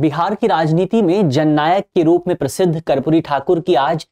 बिहार की राजनीति में जननायक के रूप में प्रसिद्ध कर्पूरी ठाकुर की आज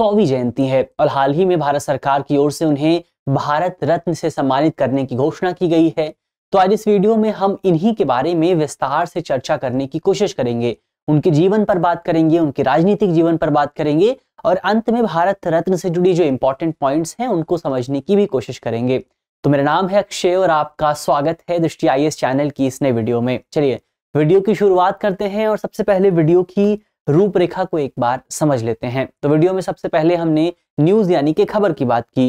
सौवीं जयंती है और हाल ही में भारत सरकार की ओर से उन्हें भारत रत्न से सम्मानित करने की घोषणा की गई है तो आज इस वीडियो में हम इन्हीं के बारे में विस्तार से चर्चा करने की कोशिश करेंगे उनके जीवन पर बात करेंगे उनके राजनीतिक जीवन पर बात करेंगे और अंत में भारत रत्न से जुड़ी जो इंपॉर्टेंट पॉइंट्स हैं उनको समझने की भी कोशिश करेंगे तो मेरा नाम है अक्षय और आपका स्वागत है दृष्टि आई चैनल की इस नए वीडियो में चलिए वीडियो की शुरुआत करते हैं और सबसे पहले वीडियो की रूपरेखा को एक बार समझ लेते हैं तो वीडियो में सबसे पहले हमने न्यूज यानी कि खबर की बात की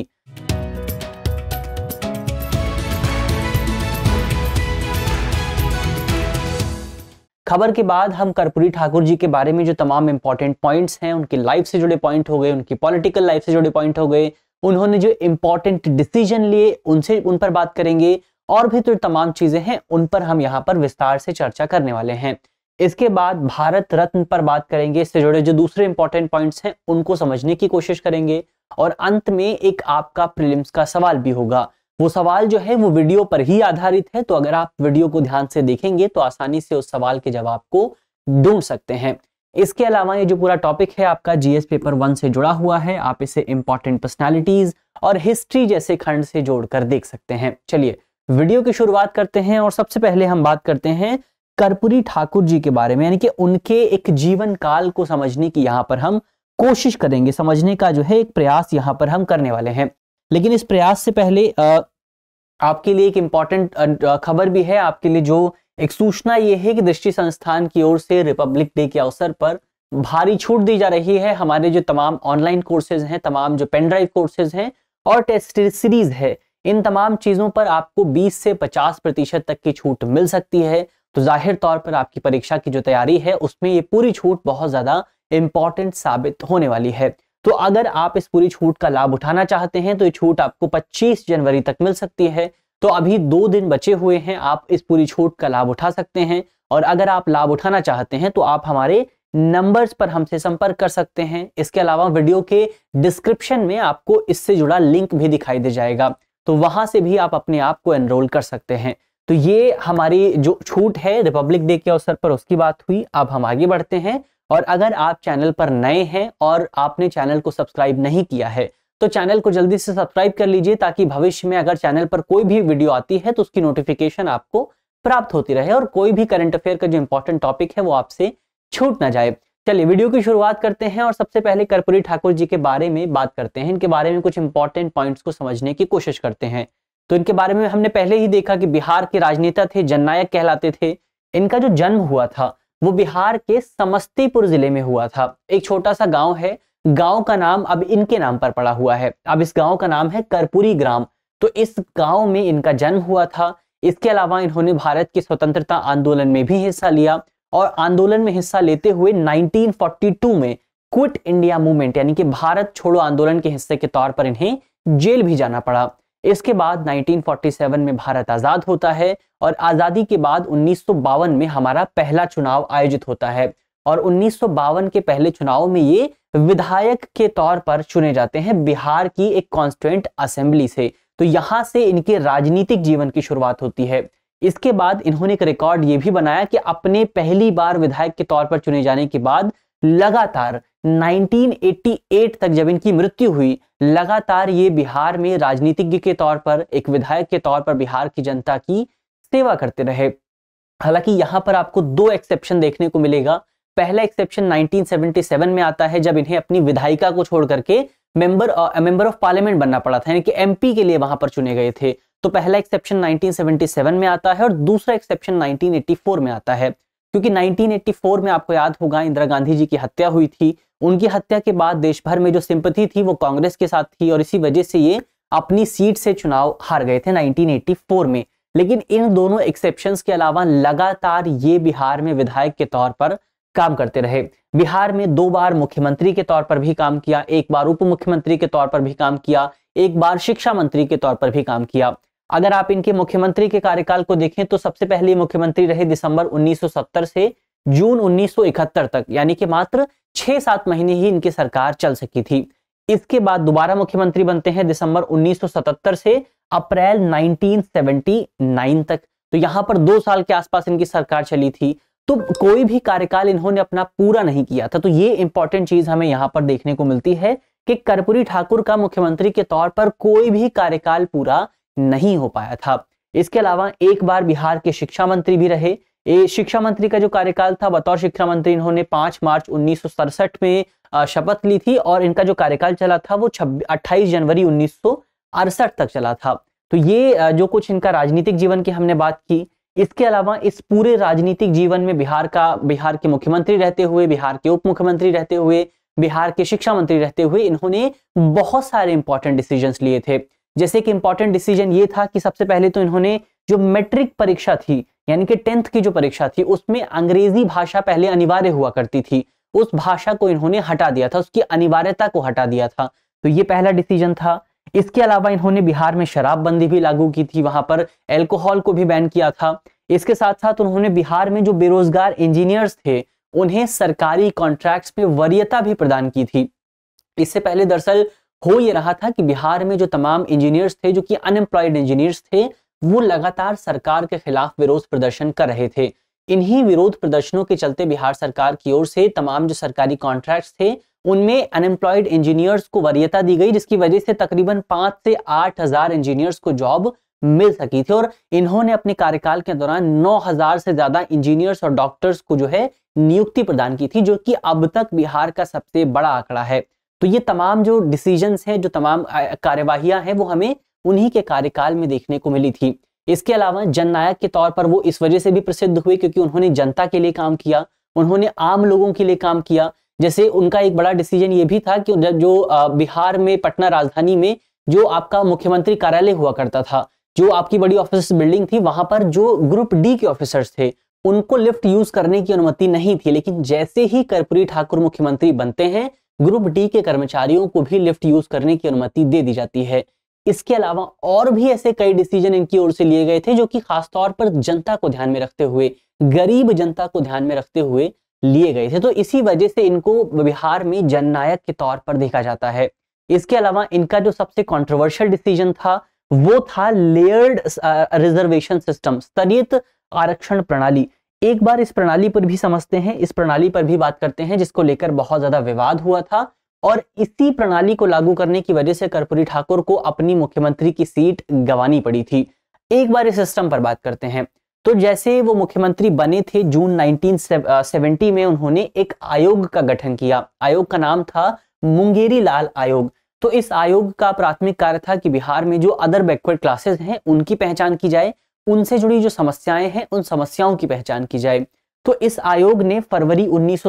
खबर के बाद हम कर्पूरी ठाकुर जी के बारे में जो तमाम इंपॉर्टेंट पॉइंट्स हैं उनकी लाइफ से जुड़े पॉइंट हो गए उनकी पॉलिटिकल लाइफ से जुड़े पॉइंट हो गए उन्होंने जो इंपॉर्टेंट डिसीजन लिए उनसे उन पर बात करेंगे और भी तो तमाम चीजें हैं उन पर हम यहाँ पर विस्तार से चर्चा करने वाले हैं इसके बाद भारत रत्न पर बात करेंगे इससे जुड़े जो दूसरे इंपॉर्टेंट पॉइंट्स हैं उनको समझने की कोशिश करेंगे और अंत में एक आपका प्रिलिम्स का सवाल भी होगा वो सवाल जो है वो वीडियो पर ही आधारित है तो अगर आप वीडियो को ध्यान से देखेंगे तो आसानी से उस सवाल के जवाब को ढूंढ सकते हैं इसके अलावा ये जो पूरा टॉपिक है आपका जीएस पेपर वन से जुड़ा हुआ है आप इसे इंपॉर्टेंट पर्सनैलिटीज और हिस्ट्री जैसे खंड से जोड़कर देख सकते हैं चलिए वीडियो की शुरुआत करते हैं और सबसे पहले हम बात करते हैं कर्पूरी ठाकुर जी के बारे में यानी कि उनके एक जीवन काल को समझने की यहाँ पर हम कोशिश करेंगे समझने का जो है एक प्रयास यहाँ पर हम करने वाले हैं लेकिन इस प्रयास से पहले आपके लिए एक इम्पॉर्टेंट खबर भी है आपके लिए जो एक सूचना ये है कि दृष्टि संस्थान की ओर से रिपब्लिक डे के अवसर पर भारी छूट दी जा रही है हमारे जो तमाम ऑनलाइन कोर्सेज हैं तमाम जो पेनड्राइव कोर्सेज हैं और टेस्ट सीरीज है इन तमाम चीज़ों पर आपको 20 से 50 प्रतिशत तक की छूट मिल सकती है तो जाहिर तौर पर आपकी परीक्षा की जो तैयारी है उसमें ये पूरी छूट बहुत ज़्यादा इम्पॉर्टेंट साबित होने वाली है तो अगर आप इस पूरी छूट का लाभ उठाना चाहते हैं तो ये छूट आपको 25 जनवरी तक मिल सकती है तो अभी दो दिन बचे हुए हैं आप इस पूरी छूट का लाभ उठा सकते हैं और अगर आप लाभ उठाना चाहते हैं तो आप हमारे नंबर्स पर हमसे संपर्क कर सकते हैं इसके अलावा वीडियो के डिस्क्रिप्शन में आपको इससे जुड़ा लिंक भी दिखाई दे जाएगा तो वहां से भी आप अपने आप को एनरोल कर सकते हैं तो ये हमारी जो छूट है रिपब्लिक डे के अवसर पर उसकी बात हुई अब हम आगे बढ़ते हैं और अगर आप चैनल पर नए हैं और आपने चैनल को सब्सक्राइब नहीं किया है तो चैनल को जल्दी से सब्सक्राइब कर लीजिए ताकि भविष्य में अगर चैनल पर कोई भी वीडियो आती है तो उसकी नोटिफिकेशन आपको प्राप्त होती रहे और कोई भी करंट अफेयर का जो इंपॉर्टेंट टॉपिक है वो आपसे छूट ना जाए चलिए वीडियो की शुरुआत करते हैं और सबसे पहले कर्पूरी ठाकुर जी के बारे में बात करते हैं इनके बारे में कुछ इंपॉर्टेंट पॉइंट्स को समझने की कोशिश करते हैं तो इनके बारे में हमने पहले ही देखा कि बिहार के राजनेता थे जननायक कहलाते थे इनका जो जन्म हुआ था वो बिहार के समस्तीपुर जिले में हुआ था एक छोटा सा गाँव है गाँव का नाम अब इनके नाम पर पड़ा हुआ है अब इस गाँव का नाम है कर्पूरी ग्राम तो इस गाँव में इनका जन्म हुआ था इसके अलावा इन्होंने भारत के स्वतंत्रता आंदोलन में भी हिस्सा लिया और आंदोलन में हिस्सा लेते हुए 1942 में क्विट इंडिया मूवमेंट यानी कि भारत छोड़ो आंदोलन के हिस्से के तौर पर इन्हें जेल भी जाना पड़ा इसके बाद 1947 में भारत आजाद होता है और आजादी के बाद उन्नीस में हमारा पहला चुनाव आयोजित होता है और उन्नीस के पहले चुनाव में ये विधायक के तौर पर चुने जाते हैं बिहार की एक कॉन्स्टिट्यूंट असेंबली से तो यहाँ से इनके राजनीतिक जीवन की शुरुआत होती है इसके बाद इन्होंने एक रिकॉर्ड ये भी बनाया कि अपने पहली बार विधायक के तौर पर चुने जाने के बाद लगातार 1988 तक जब इनकी मृत्यु हुई लगातार ये बिहार में राजनीतिज्ञ के तौर पर एक विधायक के तौर पर बिहार की जनता की सेवा करते रहे हालांकि यहां पर आपको दो एक्सेप्शन देखने को मिलेगा पहला एक्सेप्शन 1977 में आता है जब इन्हें अपनी विधायिका को छोड़ करके मेंबर मेंबर ऑफ पार्लियामेंट बनना पड़ा था यानी कि एमपी के लिए वहां पर चुने गए थे तो पहला एक्सेप्शन 1977 में आता है और दूसरा एक्सेप्शन 1984 में आता है क्योंकि 1984 में आपको याद होगा इंदिरा गांधी जी की हत्या हुई थी उनकी हत्या के बाद देश भर में जो सिंपथी थी वो कांग्रेस के साथ थी और इसी वजह से ये अपनी सीट से चुनाव हार गए थे 1984 में लेकिन इन दोनों एक्सेप्शन के अलावा लगातार ये बिहार में विधायक के तौर पर काम करते रहे बिहार में दो बार मुख्यमंत्री के तौर पर भी काम किया एक बार उप मुख्यमंत्री के तौर पर भी काम किया एक बार शिक्षा मंत्री के तौर पर भी काम किया अगर आप इनके मुख्यमंत्री के कार्यकाल को देखें तो सबसे पहले मुख्यमंत्री रहे दिसंबर 1970 से जून 1971 तक यानी कि मात्र छह सात महीने ही इनकी सरकार चल सकी थी इसके बाद दोबारा मुख्यमंत्री बनते हैं दिसंबर 1977 से अप्रैल 1979 तक तो यहां पर दो साल के आसपास इनकी सरकार चली थी तो कोई भी कार्यकाल इन्होंने अपना पूरा नहीं किया था तो ये इंपॉर्टेंट चीज हमें यहाँ पर देखने को मिलती है कि कर्पूरी ठाकुर का मुख्यमंत्री के तौर पर कोई भी कार्यकाल पूरा नहीं हो पाया था इसके अलावा एक बार बिहार के शिक्षा मंत्री भी रहे ये शिक्षा मंत्री का जो कार्यकाल था बतौर शिक्षा मंत्री इन्होंने 5 मार्च उन्नीस में शपथ ली थी और इनका जो कार्यकाल चला था वो अट्ठाईस जनवरी उन्नीस तक चला था तो ये जो कुछ इनका राजनीतिक जीवन की हमने बात की इसके अलावा इस पूरे राजनीतिक जीवन में बिहार का बिहार के मुख्यमंत्री रहते हुए बिहार के उप मुख्यमंत्री रहते हुए बिहार के शिक्षा मंत्री रहते हुए इन्होंने बहुत सारे इंपॉर्टेंट डिसीजन लिए थे जैसे कि इंपॉर्टेंट डिसीजन ये था कि सबसे पहले तो इन्होंने जो मैट्रिक परीक्षा थी यानी कि टेंथ की जो परीक्षा थी उसमें अंग्रेजी भाषा पहले अनिवार्य हुआ करती थी उस भाषा को इन्होंने हटा दिया था उसकी अनिवार्यता को हटा दिया था तो ये पहला डिसीजन था इसके अलावा इन्होंने बिहार में शराबबंदी भी लागू की थी वहां पर एल्कोहल को भी बैन किया था इसके साथ साथ उन्होंने बिहार में जो बेरोजगार इंजीनियर्स थे उन्हें सरकारी कॉन्ट्रैक्ट्स में वरीयता भी प्रदान की थी इससे पहले दरअसल हो ये रहा था कि बिहार में जो तमाम इंजीनियर्स थे जो कि अनएम्प्लॉयड इंजीनियर्स थे वो लगातार सरकार के खिलाफ विरोध प्रदर्शन कर रहे थे इन्हीं विरोध प्रदर्शनों के चलते बिहार सरकार की ओर से तमाम जो सरकारी कॉन्ट्रैक्ट्स थे उनमें अनएम्प्लॉयड इंजीनियर्स को वरीयता दी गई जिसकी वजह से तकरीबन पांच से आठ हजार इंजीनियर्स को जॉब मिल सकी थी और इन्होंने अपने कार्यकाल के दौरान 9000 से ज्यादा इंजीनियर्स और डॉक्टर्स को जो है नियुक्ति प्रदान की थी जो कि अब तक बिहार का सबसे बड़ा आंकड़ा है तो ये तमाम जो डिसीजन है जो तमाम कार्यवाहियां हैं वो हमें उन्हीं के कार्यकाल में देखने को मिली थी इसके अलावा जननायक के तौर पर वो इस वजह से भी प्रसिद्ध हुए क्योंकि उन्होंने जनता के लिए काम किया उन्होंने आम लोगों के लिए काम किया जैसे उनका एक बड़ा डिसीजन ये भी था कि जो बिहार में पटना राजधानी में जो आपका मुख्यमंत्री कार्यालय हुआ करता था जो आपकी बड़ी ऑफिस बिल्डिंग थी वहां पर जो ग्रुप डी के ऑफिसर्स थे उनको लिफ्ट यूज करने की अनुमति नहीं थी लेकिन जैसे ही कर्पूरी ठाकुर मुख्यमंत्री बनते हैं ग्रुप डी के कर्मचारियों को भी लिफ्ट यूज करने की अनुमति दे दी जाती है इसके अलावा और भी ऐसे कई डिसीजन इनकी ओर से लिए गए थे जो कि खासतौर पर जनता को ध्यान में रखते हुए गरीब जनता को ध्यान में रखते हुए लिए गए थे तो इसी वजह से इनको बिहार में जननायक के तौर पर देखा जाता है इसके अलावा इनका जो सबसे कंट्रोवर्शियल डिसीजन था वो था लेयर्ड रिजर्वेशन सिस्टम स्तरित आरक्षण प्रणाली एक बार इस प्रणाली पर भी समझते हैं इस प्रणाली पर भी बात करते हैं जिसको लेकर बहुत ज्यादा विवाद हुआ था और इसी प्रणाली को लागू करने की वजह से कर्पूरी ठाकुर को अपनी मुख्यमंत्री की सीट गंवानी पड़ी थी एक बार इस सिस्टम पर बात करते हैं तो जैसे वो मुख्यमंत्री बने थे जून 1970 में उन्होंने एक आयोग का गठन किया आयोग का नाम था मुंगेरी लाल आयोग तो इस आयोग का प्राथमिक कार्य था कि बिहार में जो अदर बैकवर्ड क्लासेस हैं उनकी पहचान की जाए उनसे जुड़ी जो समस्याएं हैं उन समस्याओं की पहचान की जाए तो इस आयोग ने फरवरी उन्नीस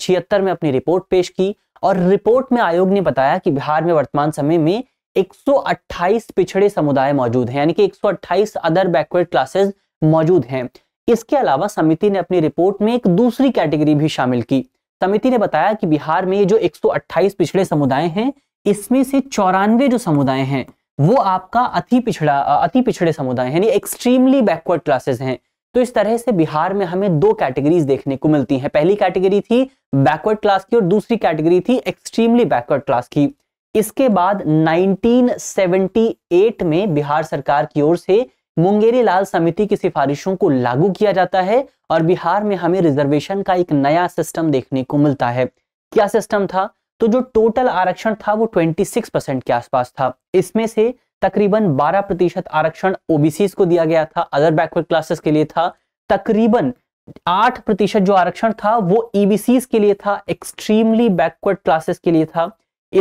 छिहत्तर में अपनी रिपोर्ट पेश की और रिपोर्ट में आयोग ने बताया कि बिहार में वर्तमान समय में 128 पिछड़े समुदाय मौजूद हैं यानी कि 128 अदर बैकवर्ड क्लासेस मौजूद हैं इसके अलावा समिति ने अपनी रिपोर्ट में एक दूसरी कैटेगरी भी शामिल की समिति ने बताया कि बिहार में जो 128 पिछड़े समुदाय हैं इसमें से चौरानवे जो समुदाय हैं वो आपका अति पिछड़ा अति पिछड़े समुदाय यानी एक्सट्रीमली बैकवर्ड क्लासेस हैं तो इस तरह से बिहार में हमें दो कैटेगरीज देखने को मिलती हैं पहली कैटेगरी थी बैकवर्ड क्लास की और दूसरी कैटेगरी थी एक्सट्रीमली बैकवर्ड क्लास की इसके बाद 1978 में बिहार सरकार की ओर से मुंगेरी लाल समिति की सिफारिशों को लागू किया जाता है और बिहार में हमें रिजर्वेशन का एक नया सिस्टम देखने को मिलता है क्या सिस्टम था तो जो टोटल आरक्षण था वो 26 परसेंट के आसपास था इसमें से तकरीबन 12 प्रतिशत आरक्षण ओबीसी को दिया गया था अदर बैकवर्ड क्लासेस के लिए था तकरीबन 8 प्रतिशत जो आरक्षण था वो ईबीसी e के लिए था एक्सट्रीमली बैकवर्ड क्लासेस के लिए था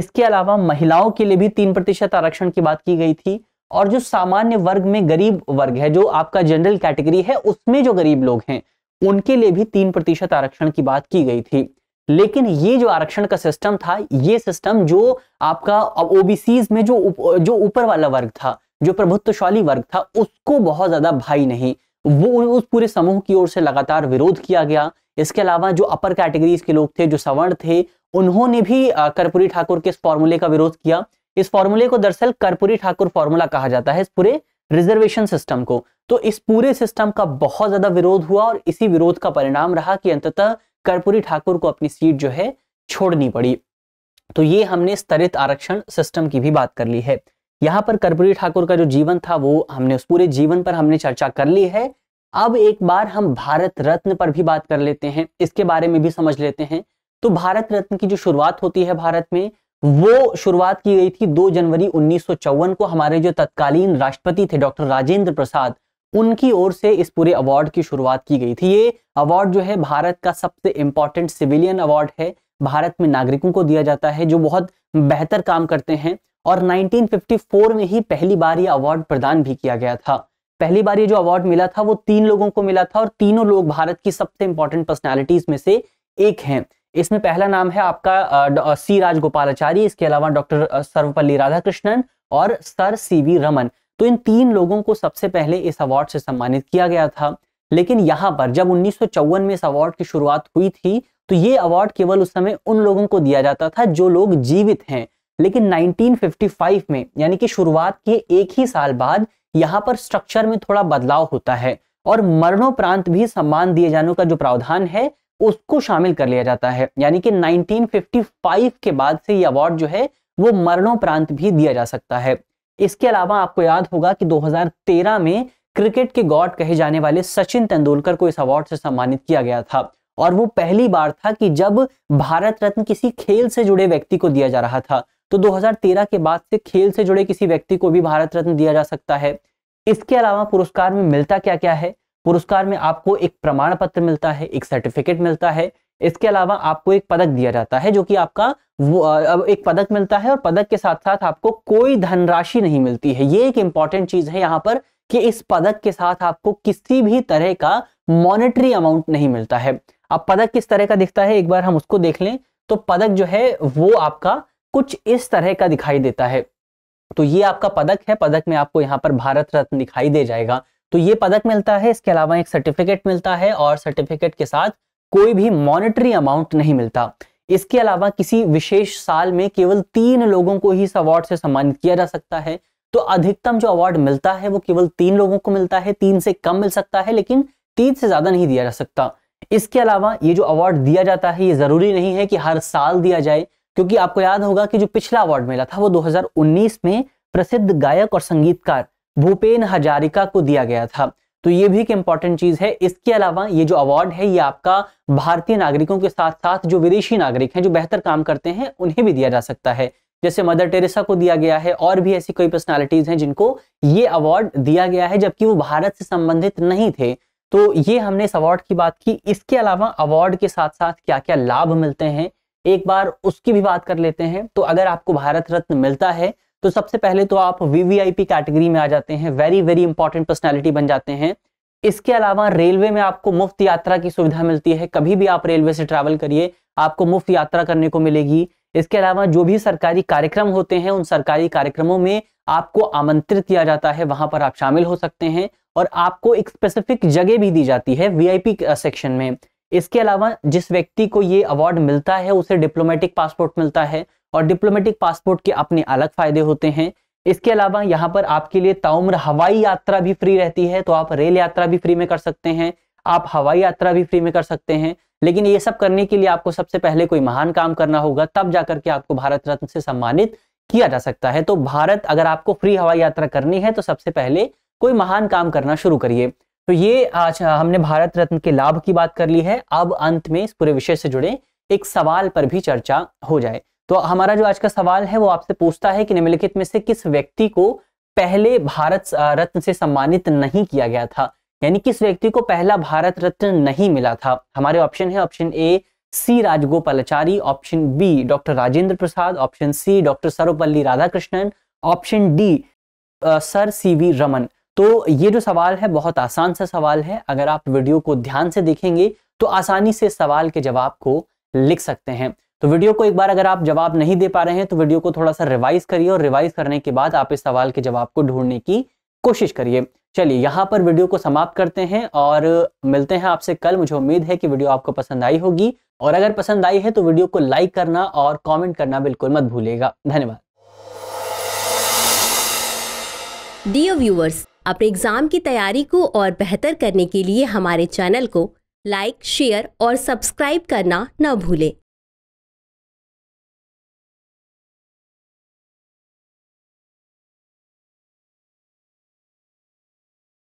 इसके अलावा महिलाओं के लिए भी तीन प्रतिशत आरक्षण की बात की गई थी और जो सामान्य वर्ग में गरीब वर्ग है जो आपका जनरल कैटेगरी है उसमें जो गरीब लोग हैं उनके लिए भी तीन प्रतिशत आरक्षण की बात की गई थी लेकिन ये जो आरक्षण का सिस्टम था ये सिस्टम जो आपका ओबीसीज में जो उप, जो ऊपर वाला वर्ग था जो प्रभुत्वशाली वर्ग था उसको बहुत ज्यादा भाई नहीं वो उस पूरे समूह की ओर से लगातार विरोध किया गया इसके अलावा जो अपर कैटेगरीज के लोग थे जो सवर्ण थे उन्होंने भी कर्पूरी ठाकुर के इस फॉर्मूले का विरोध किया इस फॉर्मूले को दरअसल कर्पूरी ठाकुर फॉर्मूला कहा जाता है इस पूरे रिजर्वेशन सिस्टम को तो इस पूरे सिस्टम का बहुत ज्यादा विरोध हुआ और इसी विरोध का परिणाम रहा कि अंततः कर्पूरी ठाकुर को अपनी सीट जो है छोड़नी पड़ी तो ये हमने स्तरित आरक्षण सिस्टम की भी बात कर ली है यहाँ पर कर्पूरी ठाकुर का जो जीवन था वो हमने उस पूरे जीवन पर हमने चर्चा कर ली है अब एक बार हम भारत रत्न पर भी बात कर लेते हैं इसके बारे में भी समझ लेते हैं तो भारत रत्न की जो शुरुआत होती है भारत में वो शुरुआत की गई थी 2 जनवरी उन्नीस को हमारे जो तत्कालीन राष्ट्रपति थे डॉक्टर राजेंद्र प्रसाद उनकी ओर से इस पूरे अवार्ड की शुरुआत की गई थी ये अवार्ड जो है भारत का सबसे इंपॉर्टेंट सिविलियन अवार्ड है भारत में नागरिकों को दिया जाता है जो बहुत बेहतर काम करते हैं और 1954 में ही पहली बार ये अवार्ड प्रदान भी किया गया था पहली बार ये जो अवार्ड मिला था वो तीन लोगों को मिला था और तीनों लोग भारत की सबसे इंपॉर्टेंट पर्सनैलिटीज में से एक है इसमें पहला नाम है आपका सी राजगोपालचारी इसके अलावा डॉक्टर सर्वपल्ली राधाकृष्णन और सर सी वी रमन तो इन तीन लोगों को सबसे पहले इस अवार्ड से सम्मानित किया गया था लेकिन यहाँ पर जब उन्नीस में इस अवार्ड की शुरुआत हुई थी तो ये अवार्ड केवल उस समय उन लोगों को दिया जाता था जो लोग जीवित हैं लेकिन 1955 में यानी कि शुरुआत के एक ही साल बाद यहाँ पर स्ट्रक्चर में थोड़ा बदलाव होता है और मरणोपरांत भी सम्मान दिए जाने का जो प्रावधान है उसको शामिल कर लिया जाता है यानी कि 1955 के बाद से ये अवार्ड जो है वो मरणोपरांत भी दिया जा सकता है इसके अलावा आपको याद होगा कि 2013 में क्रिकेट के गॉड कहे जाने वाले सचिन तेंदुलकर को इस अवार्ड से सम्मानित किया गया था और वो पहली बार था कि जब भारत रत्न किसी खेल से जुड़े व्यक्ति को दिया जा रहा था तो 2013 के बाद से खेल से जुड़े किसी व्यक्ति को भी भारत रत्न दिया जा सकता है इसके अलावा पुरस्कार में मिलता क्या क्या है पुरस्कार में आपको एक प्रमाण पत्र मिलता है एक सर्टिफिकेट मिलता है इसके अलावा आपको एक पदक दिया जाता है जो कि आपका वो एक पदक मिलता है और पदक के साथ साथ आपको कोई धनराशि नहीं मिलती है ये एक इंपॉर्टेंट चीज है यहाँ पर कि इस पदक के साथ आपको किसी भी तरह का मॉनेटरी अमाउंट नहीं मिलता है अब पदक किस तरह का दिखता है एक बार हम उसको देख लें तो पदक जो है वो आपका कुछ इस तरह का दिखाई देता है तो ये आपका पदक है पदक में आपको यहाँ पर भारत रत्न दिखाई दे जाएगा तो ये पदक मिलता है इसके अलावा एक सर्टिफिकेट मिलता है और सर्टिफिकेट के साथ कोई भी मॉनेटरी अमाउंट नहीं मिलता इसके अलावा किसी विशेष साल में केवल तीन लोगों को ही इस अवार्ड से सम्मानित किया जा सकता है तो अधिकतम जो अवार्ड मिलता है वो केवल तीन लोगों को मिलता है तीन से कम मिल सकता है लेकिन तीन से ज्यादा नहीं दिया जा सकता इसके अलावा ये जो अवार्ड दिया जाता है ये जरूरी नहीं है कि हर साल दिया जाए क्योंकि आपको याद होगा कि जो पिछला अवार्ड मिला था वो 2019 में प्रसिद्ध गायक और संगीतकार भूपेन हजारिका को दिया गया था तो ये भी एक इंपॉर्टेंट चीज है इसके अलावा ये जो अवार्ड है ये आपका भारतीय नागरिकों के साथ साथ जो विदेशी नागरिक हैं जो बेहतर काम करते हैं उन्हें भी दिया जा सकता है जैसे मदर टेरेसा को दिया गया है और भी ऐसी कई पर्सनालिटीज हैं जिनको ये अवार्ड दिया गया है जबकि वो भारत से संबंधित नहीं थे तो ये हमने इस अवार्ड की बात की इसके अलावा अवार्ड के साथ साथ क्या क्या लाभ मिलते हैं एक बार उसकी भी बात कर लेते हैं तो अगर आपको भारत रत्न मिलता है तो सबसे पहले तो आप वीवीआईपी कैटेगरी में आ जाते हैं वेरी वेरी इंपॉर्टेंट पर्सनैलिटी बन जाते हैं इसके अलावा रेलवे में आपको मुफ्त यात्रा की सुविधा मिलती है कभी भी आप रेलवे से ट्रैवल करिए आपको मुफ्त यात्रा करने को मिलेगी इसके अलावा जो भी सरकारी कार्यक्रम होते हैं उन सरकारी कार्यक्रमों में आपको आमंत्रित किया जाता है वहां पर आप शामिल हो सकते हैं और आपको एक स्पेसिफिक जगह भी दी जाती है वीआईपी सेक्शन में इसके अलावा जिस व्यक्ति को ये अवार्ड मिलता है उसे डिप्लोमेटिक पासपोर्ट मिलता है और डिप्लोमेटिक पासपोर्ट के अपने अलग फायदे होते हैं इसके अलावा यहाँ पर आपके लिए ताउम्र हवाई यात्रा भी फ्री रहती है तो आप रेल यात्रा भी फ्री में कर सकते हैं आप हवाई यात्रा भी फ्री में कर सकते हैं लेकिन ये सब करने के लिए आपको सबसे पहले कोई महान काम करना होगा तब जाकर के आपको भारत रत्न से सम्मानित किया जा सकता है तो भारत अगर आपको फ्री हवाई यात्रा करनी है तो सबसे पहले कोई महान काम करना शुरू करिए तो ये आज हमने भारत रत्न के लाभ की बात कर ली है अब अंत में इस पूरे विषय से जुड़े एक सवाल पर भी चर्चा हो जाए तो हमारा जो आज का सवाल है वो आपसे पूछता है कि निम्नलिखित में से किस व्यक्ति को पहले भारत रत्न से सम्मानित नहीं किया गया था यानी किस व्यक्ति को पहला भारत रत्न नहीं मिला था हमारे ऑप्शन है option A C Rajagopalachari option B doctor Rajendra Prasad option C doctor Sarvepalli Radhakrishnan option D sir C V Raman तो ये जो सवाल है बहुत आसान सा सवाल है अगर आप वीडियो को ध्यान से देखेंगे तो आसानी से सवाल के जवाब को लिख सकते हैं तो वीडियो को एक बार अगर आप जवाब नहीं दे पा रहे हैं तो वीडियो को थोड़ा सा रिवाइज करिए और रिवाइज करने के बाद आप इस सवाल के जवाब को ढूंढने की कोशिश करिए चलिए यहाँ पर वीडियो को समाप्त करते हैं और मिलते हैं आपसे कल मुझे उम्मीद है कि वीडियो आपको पसंद आई होगी और अगर पसंद आई है तो वीडियो को लाइक करना और कमेंट करना बिल्कुल मत भूलेगा धन्यवाद डियर व्यूवर्स अपने एग्जाम की तैयारी को और बेहतर करने के लिए हमारे चैनल को लाइक शेयर और सब्सक्राइब करना न भूलें